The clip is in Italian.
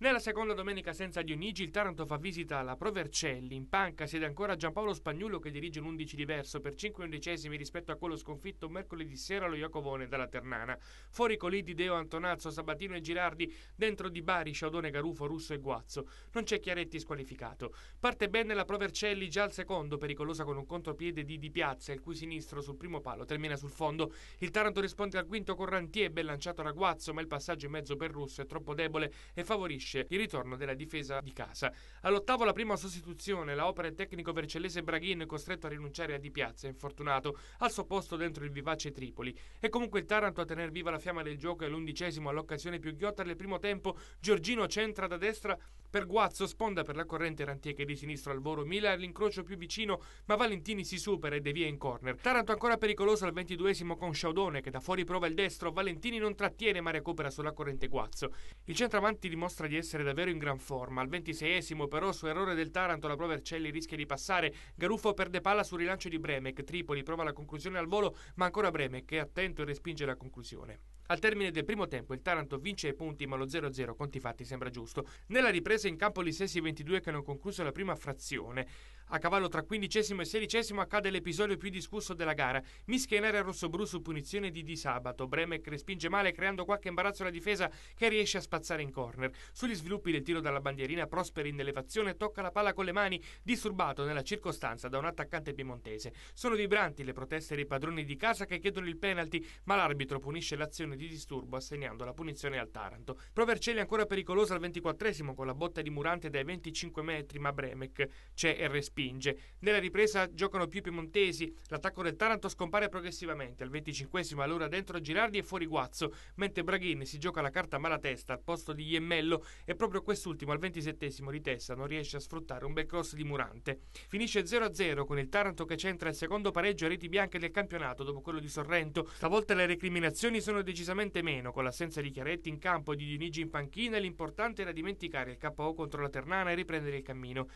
Nella seconda domenica senza Dionigi il Taranto fa visita alla Pro Vercelli. in panca siede ancora Giampaolo Spagnulo che dirige un l'11 diverso per 5 undicesimi rispetto a quello sconfitto mercoledì sera allo Iacovone dalla Ternana. Fuori Colidi, Deo Antonazzo, Sabatino e Girardi, dentro di Bari, Sciaudone, Garufo, Russo e Guazzo. Non c'è Chiaretti squalificato. Parte bene la Pro Vercelli già al secondo, pericolosa con un contropiede di Di Piazza, il cui sinistro sul primo palo termina sul fondo. Il Taranto risponde al quinto con Rantier, ben lanciato da Guazzo, ma il passaggio in mezzo per Russo è troppo debole e favorisce favorisce il ritorno della difesa di casa. All'ottavo la prima sostituzione, la opera tecnico vercellese Braghin costretto a rinunciare a Di Piazza, infortunato, al suo posto dentro il vivace Tripoli. E comunque il Taranto a tener viva la fiamma del gioco e l'undicesimo all'occasione più ghiotta del primo tempo, Giorgino centra da destra per Guazzo, sponda per la corrente Rantieke di sinistra al volo Mila all'incrocio più vicino, ma Valentini si supera e devia in corner. Taranto ancora pericoloso al ventiduesimo con Sciaudone che da fuori prova il destro, Valentini non trattiene ma recupera sulla corrente Guazzo. Il centravanti dimostra di essere davvero in gran forma. Al ventiseiesimo però su errore del Taranto la prova Ercelli rischia di passare. Garuffo perde palla sul rilancio di Bremek. Tripoli prova la conclusione al volo ma ancora Bremek è attento e respinge la conclusione. Al termine del primo tempo il Taranto vince ai punti ma lo 0-0 conti fatti sembra giusto. Nella ripresa in campo gli stessi 22 che hanno concluso la prima frazione. A cavallo tra quindicesimo e sedicesimo accade l'episodio più discusso della gara. Mischenere rossobrù su punizione di Di Sabato. Bremek respinge male creando qualche imbarazzo alla difesa che riesce a spazzare in corner. Sugli sviluppi del tiro dalla bandierina Prosperi in elevazione tocca la palla con le mani, disturbato nella circostanza da un attaccante piemontese. Sono vibranti le proteste dei padroni di casa che chiedono il penalty, ma l'arbitro punisce l'azione di disturbo assegnando la punizione al Taranto. Provercelli ancora pericoloso al ventiquattresimo con la botta di Murante dai 25 metri, ma Bremek c'è il respinge spinge. Nella ripresa giocano più i piemontesi, l'attacco del Taranto scompare progressivamente, al 25 allora dentro a Girardi e fuori Guazzo, mentre Braghin si gioca la carta malatesta al posto di Iemmello e proprio quest'ultimo al 27 di ritessa non riesce a sfruttare un bel cross di Murante. Finisce 0-0 con il Taranto che centra il secondo pareggio a reti bianche del campionato dopo quello di Sorrento. Stavolta le recriminazioni sono decisamente meno, con l'assenza di Chiaretti in campo e di Dionigi in panchina l'importante era dimenticare il KO contro la Ternana e riprendere il cammino.